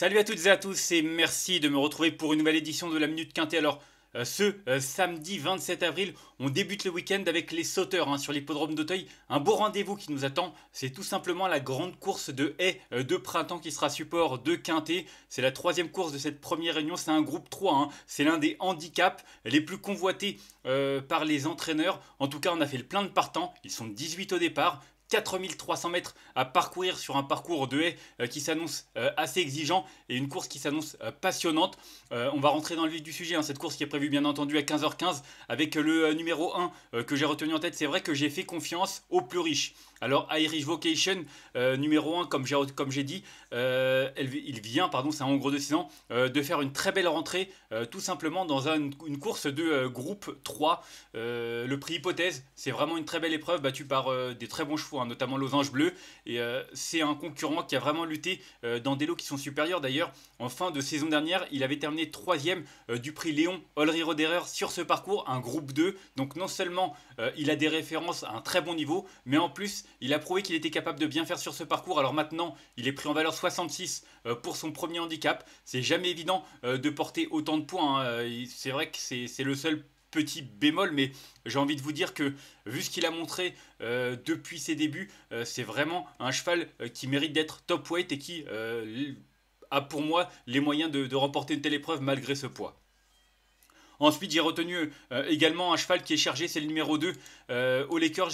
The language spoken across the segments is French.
Salut à toutes et à tous et merci de me retrouver pour une nouvelle édition de la Minute Quintée. Alors, euh, ce euh, samedi 27 avril, on débute le week-end avec les sauteurs hein, sur l'hippodrome d'Auteuil. Un beau rendez-vous qui nous attend, c'est tout simplement la grande course de haies euh, de printemps qui sera support de Quintet. C'est la troisième course de cette première réunion, c'est un groupe 3. Hein. C'est l'un des handicaps les plus convoités par les entraîneurs. En tout cas, on a fait le plein de partants, ils sont 18 au départ. 4300 mètres à parcourir sur un parcours de haies euh, qui s'annonce euh, assez exigeant et une course qui s'annonce euh, passionnante. on va rentrer dans le vif du sujet, hein. cette course qui est prévue bien entendu à 15h15 avec le numéro 1 que j'ai retenu en tête. C'est vrai que j'ai fait confiance aux plus riches. Alors Irish Vocation euh, numéro 1, comme j'ai, comme j'ai dit, euh, il vient, pardon, c'est un gros de 6 ans, euh, de faire une très belle rentrée, tout simplement dans une course de groupe 3. le prix Hypothèse, c'est vraiment une très belle épreuve battue par des très bons chevaux, hein, notamment Losange Bleu. Et c'est un concurrent qui a vraiment lutté dans des lots qui sont supérieurs d'ailleurs. En fin de saison dernière, il avait terminé troisième euh, du prix Léon Olry Roderer sur ce parcours, un groupe 2. Donc non seulement euh, il a des références à un très bon niveau, mais en plus il a prouvé qu'il était capable de bien faire sur ce parcours. Alors maintenant, il est pris en valeur 66 euh, pour son premier handicap. C'est jamais évident de porter autant de points. Hein. C'est vrai que c'est le seul petit bémol, mais j'ai envie de vous dire que vu ce qu'il a montré depuis ses débuts, c'est vraiment un cheval qui mérite d'être top weight et qui a pour moi les moyens de, remporter une telle épreuve malgré ce poids. Ensuite, j'ai retenu euh, également un cheval qui est chargé, c'est le numéro 2, euh, au Laker.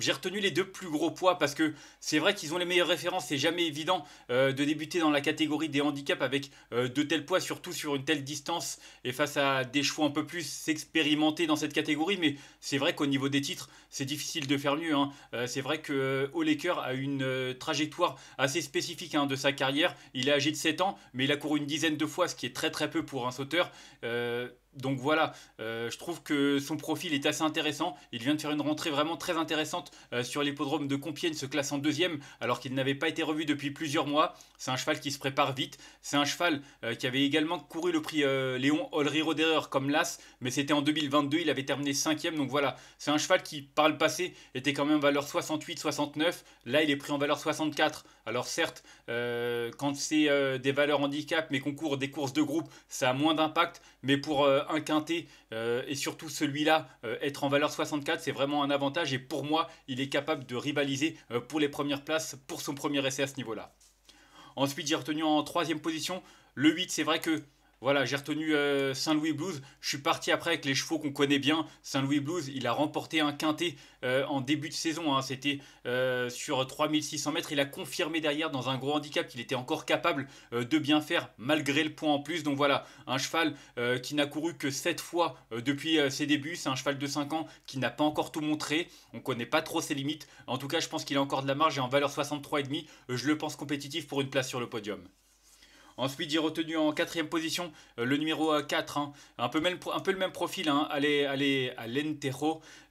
J'ai retenu les deux plus gros poids parce que c'est vrai qu'ils ont les meilleures références. C'est jamais évident euh, de débuter dans la catégorie des handicaps avec euh, de tels poids, surtout sur une telle distance et face à des chevaux un peu plus expérimentés dans cette catégorie. Mais c'est vrai qu'au niveau des titres, c'est difficile de faire mieux. Hein. c'est vrai que Oleker a une trajectoire assez spécifique hein, de sa carrière. Il est âgé de 7 ans, mais il a couru une dizaine de fois, ce qui est très très peu pour un sauteur donc voilà, euh, je trouve que son profil est assez intéressant. Il vient de faire une rentrée vraiment très intéressante euh, sur l'hippodrome de Compiègne, se classe en deuxième alors qu'il n'avait pas été revu depuis plusieurs mois. C'est un cheval qui se prépare vite. C'est un cheval euh, qui avait également couru le prix Léon Olry Roderer comme l'As, mais c'était en 2022, il avait terminé cinquième. Donc voilà, c'est un cheval qui par le passé était quand même valeur 68-69. Là, il est pris en valeur 64. Alors certes, quand c'est des valeurs handicap, mais qu'on court des courses de groupe, ça a moins d'impact, mais pour euh, un quintet euh, et surtout celui-là, euh, être en valeur 64, c'est vraiment un avantage et pour moi, il est capable de rivaliser pour les premières places, pour son premier essai à ce niveau-là. Ensuite, j'ai retenu en troisième position le 8, c'est vrai que voilà, j'ai retenu euh, Saint-Louis Blues. Je suis parti après avec les chevaux qu'on connaît bien. Saint-Louis Blues, il a remporté un quintet euh, en début de saison. Hein. C'était euh, sur 3600 mètres. Il a confirmé derrière dans un gros handicap qu'il était encore capable de bien faire malgré le point en plus. Donc voilà, un cheval qui n'a couru que 7 fois depuis ses débuts. C'est un cheval de 5 ans qui n'a pas encore tout montré. On ne connaît pas trop ses limites. En tout cas, je pense qu'il a encore de la marge et en valeur 63,5, je le pense compétitif pour une place sur le podium. Ensuite, j'ai retenu en quatrième position euh, le numéro 4, euh, hein. un, peu un, peu le même profil, hein, Allez, allez,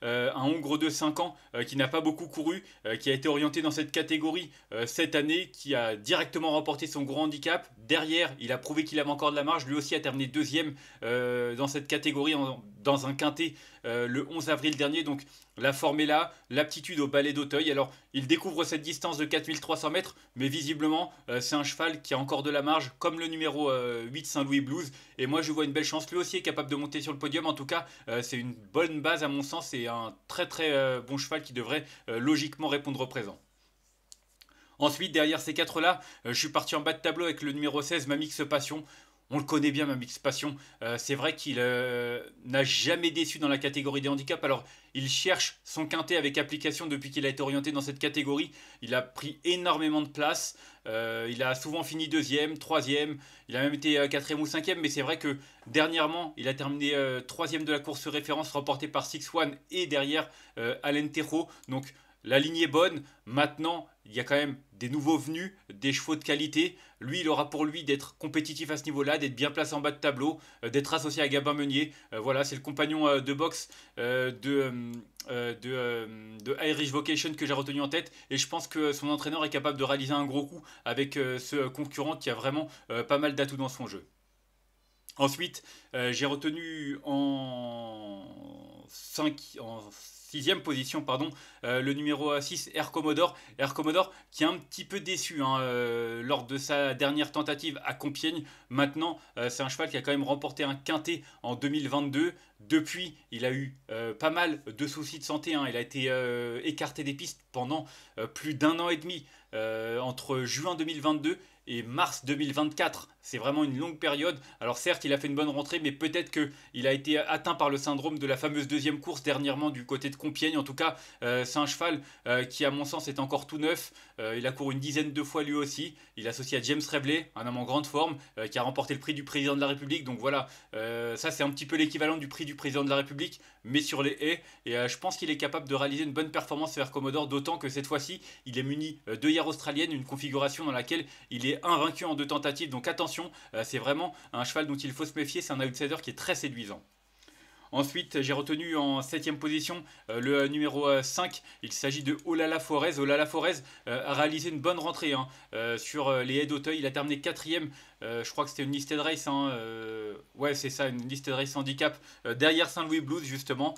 euh, un Hongre de 5 ans qui n'a pas beaucoup couru, qui a été orienté dans cette catégorie cette année, qui a directement remporté son gros handicap. Derrière, il a prouvé qu'il avait encore de la marge, lui aussi a terminé deuxième dans cette catégorie, dans un quintet euh, le 11 avril dernier. Donc la forme est là, l'aptitude au balai d'Auteuil. Alors il découvre cette distance de 4300 mètres, mais visiblement euh, c'est un cheval qui a encore de la marge, comme le numéro 8 euh, Saint-Louis Blues. Et moi je vois une belle chance, lui aussi est capable de monter sur le podium. En tout cas c'est une bonne base à mon sens et un très très bon cheval qui devrait logiquement répondre au présent. Ensuite, derrière ces quatre-là, je suis parti en bas de tableau avec le numéro 16, Mamix Passion. On le connaît bien, Mamix Passion. Euh, c'est vrai qu'il euh, n'a jamais déçu dans la catégorie des handicaps. Alors, il cherche son quintet avec application depuis qu'il a été orienté dans cette catégorie. Il a pris énormément de place. Euh, il a souvent fini deuxième, troisième. Il a même été quatrième ou cinquième. Mais c'est vrai que dernièrement, il a terminé troisième de la course référence remportée par Six One et derrière Alentero. Donc, la ligne est bonne. Maintenant, il y a quand même des nouveaux venus, des chevaux de qualité. Lui, il aura pour lui d'être compétitif à ce niveau-là, d'être bien placé en bas de tableau, euh, d'être associé à Gabin Meunier. Euh, voilà, c'est le compagnon euh, de boxe de, de, de, Irish Vocation que j'ai retenu en tête. Et je pense que son entraîneur est capable de réaliser un gros coup avec ce concurrent qui a vraiment pas mal d'atouts dans son jeu. Ensuite, j'ai retenu en 5, en sixième position, pardon, euh, le numéro 6, Air Commodore. Air Commodore qui est un petit peu déçu hein, euh, lors de sa dernière tentative à Compiègne. Maintenant, euh, c'est un cheval qui a quand même remporté un quintet en 2022. Depuis, il a eu pas mal de soucis de santé. Hein. Il a été écarté des pistes pendant plus d'un an et demi entre juin 2022 et mars 2024. C'est vraiment une longue période. Alors certes, il a fait une bonne rentrée, mais peut-être qu'il a été atteint par le syndrome de la fameuse deuxième course dernièrement du côté de Compiègne. En tout cas, c'est euh, un cheval euh, qui, à mon sens, est encore tout neuf. Euh, il a couru une dizaine de fois lui aussi. Il est associé à James Rebley, un homme en grande forme, qui a remporté le prix du président de la République. Donc voilà, ça c'est un petit peu l'équivalent du prix du président de la République, mais sur les haies. Et je pense qu'il est capable de réaliser une bonne performance vers Commodore, d'autant que cette fois-ci, il est muni de hier australienne, une configuration dans laquelle il est un vaincu en deux tentatives. Donc attention, euh, c'est vraiment un cheval dont il faut se méfier. C'est un outsider qui est très séduisant. Ensuite, j'ai retenu en 7 position euh, le numéro 5. Euh, il s'agit de Olala Forez. Olala Forez euh, a réalisé une bonne rentrée hein. sur les aides d'Auteuil. Il a terminé 4 Je crois que c'était une listed race. Hein, ouais, c'est ça, une listed race handicap derrière Saint-Louis Blues, justement.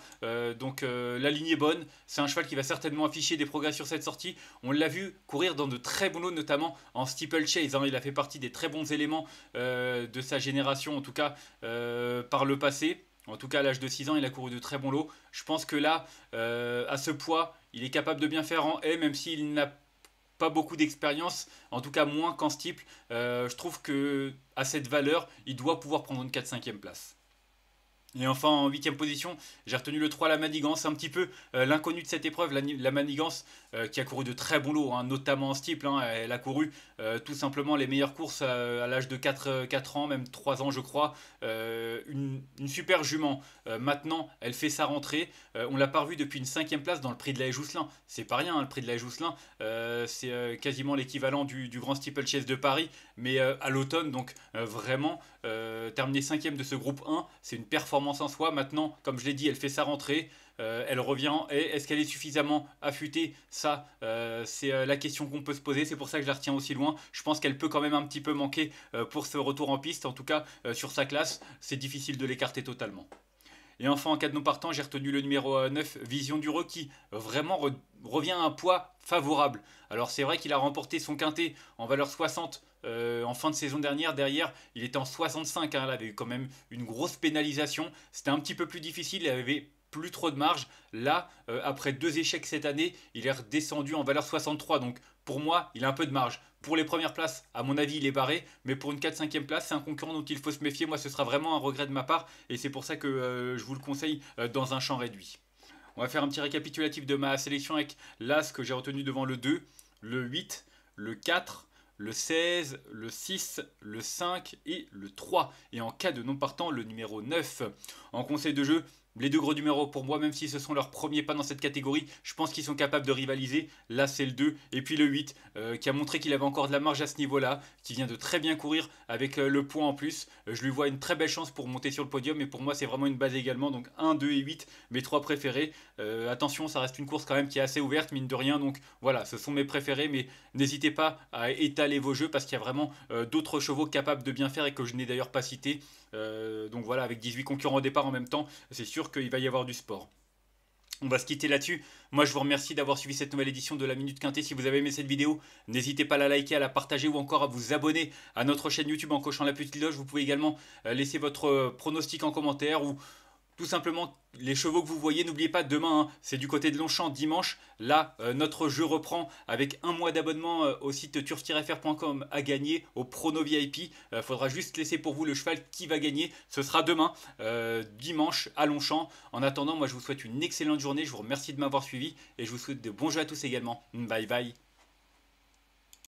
donc la ligne est bonne. C'est un cheval qui va certainement afficher des progrès sur cette sortie. On l'a vu courir dans de très bons lots, notamment en steeplechase. Hein. Il a fait partie des très bons éléments de sa génération, en tout cas par le passé. En tout cas, à l'âge de 6 ans, il a couru de très bons lots. Je pense que là, euh, à ce poids, il est capable de bien faire en haie, même s'il n'a pas beaucoup d'expérience, en tout cas moins qu'en stiple, euh, je trouve que à cette valeur, il doit pouvoir prendre une 4-5e place. Et enfin, en huitième position, j'ai retenu le 3, la Manigance, un petit peu euh, l'inconnu de cette épreuve, la, Manigance, euh, qui a couru de très bons lots, hein, notamment en steeple. Hein. elle a couru euh, tout simplement les meilleures courses à, l'âge de 4, 4, ans, même 3 ans, je crois. Une, super jument. maintenant, elle fait sa rentrée. on l'a pas revue depuis une cinquième place dans le prix de la Jousselin. C'est pas rien, hein, le prix de la Jousselin. C'est quasiment l'équivalent du, grand steeple chase de Paris, mais à l'automne. Donc, vraiment, terminer cinquième de ce groupe 1, c'est une performance en soi. Maintenant, comme je l'ai dit, elle fait sa rentrée. Euh, elle revient. et Est-ce qu'elle est suffisamment affûtée Ça, euh, c'est euh, la question qu'on peut se poser. C'est pour ça que je la retiens aussi loin. Je pense qu'elle peut quand même un petit peu manquer pour ce retour en piste. En tout cas, sur sa classe, c'est difficile de l'écarter totalement. Et enfin, en cas de non partant, j'ai retenu le numéro 9, euh, Vision du qui vraiment revient à un poids favorable. Alors c'est vrai qu'il a remporté son quintet en valeur 60 euh, en fin de saison dernière, derrière, il était en 65. Hein. il avait eu quand même une grosse pénalisation. C'était un petit peu plus difficile. Il avait plus trop de marge. Là, euh, après deux échecs cette année, il est redescendu en valeur 63. Donc pour moi, il a un peu de marge. Pour les premières places, à mon avis, il est barré, mais pour une 4-5e place, c'est un concurrent dont il faut se méfier. Moi, ce sera vraiment un regret de ma part, et c'est pour ça que euh, je vous le conseille euh, dans un champ réduit. On va faire un petit récapitulatif de ma sélection avec l'As que j'ai retenu devant le 2, le 8, le 4, le 16, le 6, le 5 et le 3. Et en cas de non partant, le numéro 9. En conseil de jeu, les deux gros numéros, pour moi, même si ce sont leurs premiers pas dans cette catégorie, je pense qu'ils sont capables de rivaliser. Là, c'est le 2. Et puis le 8, euh, qui a montré qu'il avait encore de la marge à ce niveau-là, qui vient de très bien courir avec euh, le point en plus. Euh, je lui vois une très belle chance pour monter sur le podium. Et pour moi, c'est vraiment une base également. Donc 1, 2 et 8, mes trois préférés. attention, ça reste une course quand même qui est assez ouverte, mine de rien. Donc voilà, ce sont mes préférés. Mais n'hésitez pas à étaler vos jeux parce qu'il y a vraiment d'autres chevaux capables de bien faire et que je n'ai d'ailleurs pas cités. Euh, donc voilà, avec 18 concurrents au départ en même temps, c'est sûr qu'il va y avoir du sport. On va se quitter là-dessus. Moi, je vous remercie d'avoir suivi cette nouvelle édition de la Minute Quintée. Si vous avez aimé cette vidéo, n'hésitez pas à la liker, à la partager ou encore à vous abonner à notre chaîne YouTube en cochant la petite cloche. Vous pouvez également euh, laisser votre euh, pronostic en commentaire ou tout simplement les chevaux que vous voyez. N'oubliez pas, demain, hein, c'est du côté de Longchamp, dimanche. Là, euh, notre jeu reprend avec un mois d'abonnement euh, au site turf-fr.com à gagner au prono VIP. Euh, faudra juste laisser pour vous le cheval qui va gagner. Ce sera demain, dimanche, à Longchamp. En attendant, moi, je vous souhaite une excellente journée. Je vous remercie de m'avoir suivi et je vous souhaite de bons jeux à tous également. Bye bye.